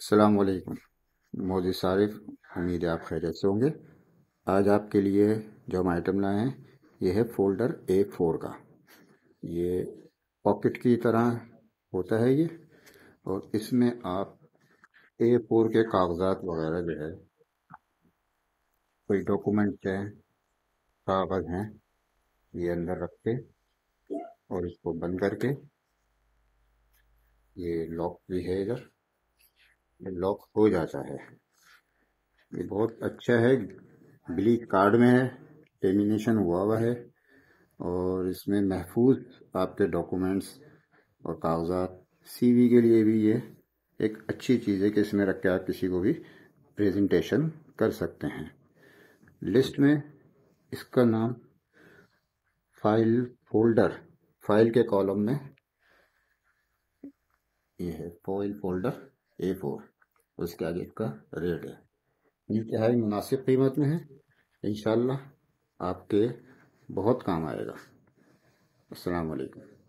अस्सलाम वालेकुम मोदी सारिफ उम्मीद है आप खैरियत से होंगे आज आपके लिए जो हम आइटम लाए हैं ये है फोल्डर ए फोर का ये पॉकेट की तरह होता है ये और इसमें आप ए फोर के कागजात वगैरह जो है कोई डॉक्यूमेंट हैं कागज हैं ये अंदर रख के और इसको बंद करके ये लॉक भी है इधर लॉक हो जाता है ये बहुत अच्छा है ब्लीच कार्ड में है टेमिनेशन हुआ हुआ है और इसमें महफूज आपके डॉक्यूमेंट्स और कागजात सीवी के लिए भी ये एक अच्छी चीज़ है कि इसमें रख के आप किसी को भी प्रेजेंटेशन कर सकते हैं लिस्ट में इसका नाम फाइल फोल्डर फाइल के कॉलम में ये है फाइल फोल्डर ए फोर उसके आगे इसका रेट है इंतहाई मुनासिब कीमत में है इन आपके बहुत काम आएगा असलकम